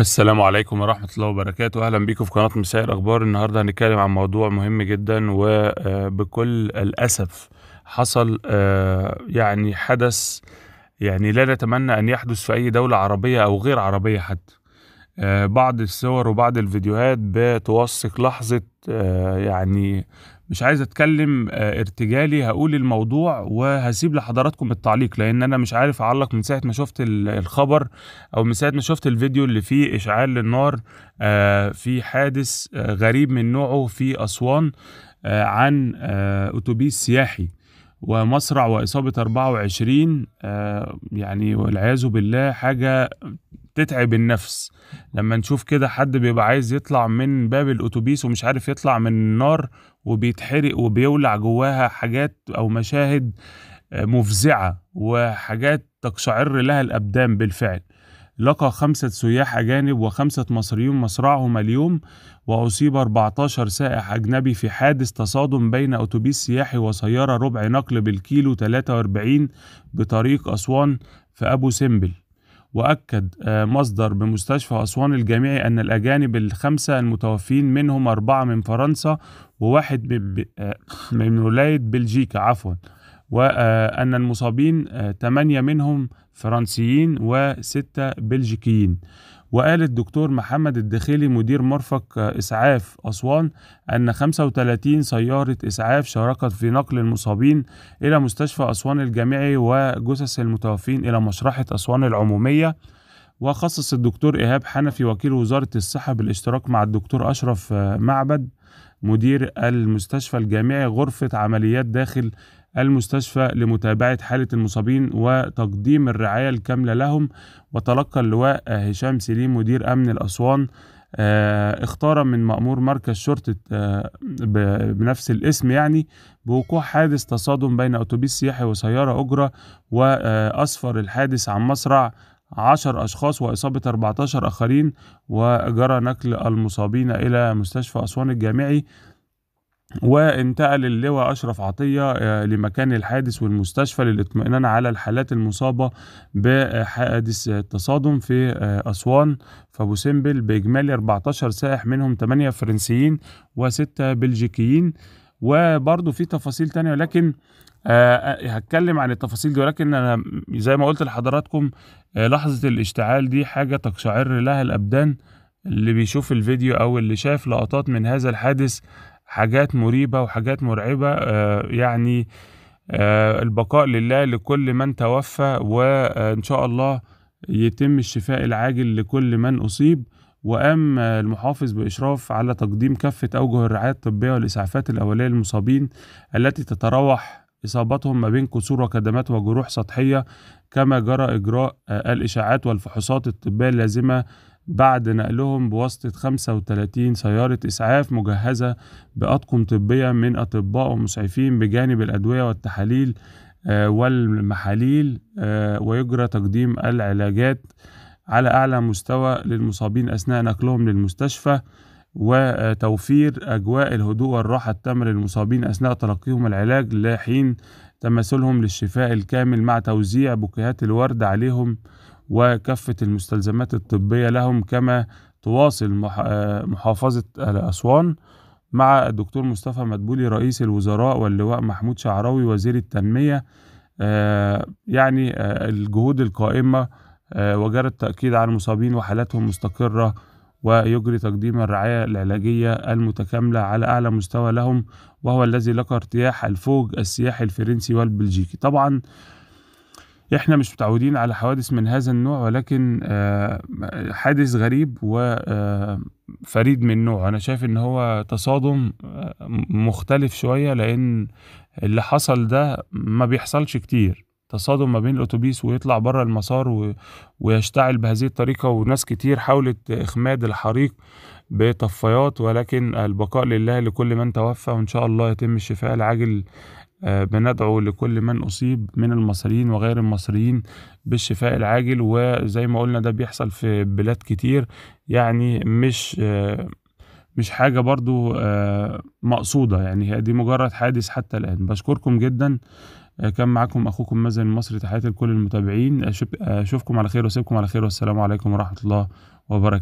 السلام عليكم ورحمة الله وبركاته أهلا بكم في قناة مساء الأخبار النهاردة هنتكلم عن موضوع مهم جدا وبكل آه، الأسف حصل آه، يعني حدث يعني لا نتمنى أن يحدث في أي دولة عربية أو غير عربية حتى آه، بعض الصور وبعض الفيديوهات بتوثق لحظة آه، يعني مش عايز اتكلم آه، ارتجالي هقول الموضوع وهسيب لحضراتكم التعليق لان انا مش عارف اعلق من ساعه ما شفت الخبر او من ساعه ما شفت الفيديو اللي فيه اشعال للنار في حادث غريب من نوعه في اسوان عن اتوبيس سياحي ومصرع وإصابة 24 يعني والعياذ بالله حاجة تتعب النفس لما نشوف كده حد بيبقى عايز يطلع من باب الاتوبيس ومش عارف يطلع من النار وبيتحرق وبيولع جواها حاجات او مشاهد آه، مفزعه وحاجات تقشعر لها الابدان بالفعل لقى خمسة سياح أجانب وخمسة مصريون مصرعهم اليوم وأصيب 14 سائح أجنبي في حادث تصادم بين أتوبيس سياحي وسيارة ربع نقل بالكيلو 43 بطريق أسوان في أبو سمبل وأكد آه، مصدر بمستشفى أسوان الجامعي أن الأجانب الخمسة المتوفين منهم أربعة من فرنسا وواحد آه، من ولاية بلجيكا عفوا وأن المصابين ثمانية آه، منهم فرنسيين وستة بلجيكيين وقال الدكتور محمد الدخيلي مدير مرفق إسعاف أسوان أن 35 سيارة إسعاف شاركت في نقل المصابين إلى مستشفى أسوان الجامعي وجثث المتوفين إلى مشرحة أسوان العمومية وخصص الدكتور إيهاب حنفي وكيل وزارة الصحة بالاشتراك مع الدكتور أشرف معبد مدير المستشفى الجامعي غرفة عمليات داخل المستشفى لمتابعة حالة المصابين وتقديم الرعاية الكاملة لهم وتلقى اللواء هشام سليم مدير أمن الأسوان آه، اختار من مأمور مركز شرطة آه، بنفس الاسم يعني بوقوع حادث تصادم بين أتوبيس سياحي وسيارة أجرة وأسفر آه، الحادث عن مسرع عشر أشخاص وإصابة 14 آخرين وجرى نقل المصابين إلى مستشفى أسوان الجامعي وانتقل اللواء أشرف عطية آه، لمكان الحادث والمستشفى للاطمئنان على الحالات المصابة بحادث التصادم في آه، أسوان فابو سمبل بإجمالي 14 سائح منهم 8 فرنسيين و6 بلجيكيين وبرضه في تفاصيل تانية ولكن آه،, أه هتكلم عن التفاصيل دي ولكن انا زي ما قلت لحضراتكم لحظه الاشتعال دي حاجه تقشعر لها الابدان اللي بيشوف الفيديو او اللي شاف لقطات من هذا الحادث حاجات مريبة وحاجات مرعبة آه، يعني آه، البقاء لله لكل من توفى وإن شاء الله يتم الشفاء العاجل لكل من أصيب وقام المحافظ بإشراف على تقديم كافة أوجه الرعاية الطبية والإسعافات الأولية للمصابين التي تتراوح إصابتهم ما بين كسور وكدمات وجروح سطحية كما جرى إجراء الإشاعات والفحوصات الطبية اللازمة بعد نقلهم بواسطة 35 سيارة إسعاف مجهزة بأطقم طبية من أطباء ومسعفين بجانب الأدوية والتحاليل آه، والمحاليل آه، ويجرى تقديم العلاجات على أعلى مستوى للمصابين أثناء نقلهم للمستشفى وتوفير أجواء الهدوء والراحة التامة للمصابين أثناء تلقيهم العلاج لحين تماثلهم للشفاء الكامل مع توزيع بوكيهات الورد عليهم وكافة المستلزمات الطبية لهم كما تواصل آه، محافظة أسوان مع الدكتور مصطفى مدبولي رئيس الوزراء واللواء محمود شعراوي وزير التنمية آه، يعني آه، الجهود القائمة وجرى التأكيد على المصابين وحالاتهم مستقرة ويجري تقديم الرعاية العلاجية المتكاملة على أعلى مستوى لهم وهو الذي لقى ارتياح الفوج السياحي الفرنسي والبلجيكي طبعا احنا مش متعودين على حوادث من هذا النوع ولكن آه، حادث غريب وفريد آه، من نوعه انا شايف ان هو تصادم آه، مختلف شويه لان اللي حصل ده ما بيحصلش كتير تصادم ما بين الاتوبيس ويطلع بره المسار ويشتعل بهذه الطريقه وناس كتير حاولت اخماد الحريق بطفايات ولكن البقاء لله لكل من توفى وان شاء الله يتم الشفاء العاجل آه، بندعو لكل من أصيب من المصريين وغير المصريين بالشفاء العاجل وزي ما قلنا ده بيحصل في بلاد كتير يعني مش آه، مش حاجة برضو آه، مقصودة يعني هي دي مجرد حادث حتى الآن بشكركم جدا كان معكم أخوكم مازن المصري تحياتي لكل المتابعين أشوفكم على خير وأسيبكم على خير والسلام عليكم ورحمة الله وبركاته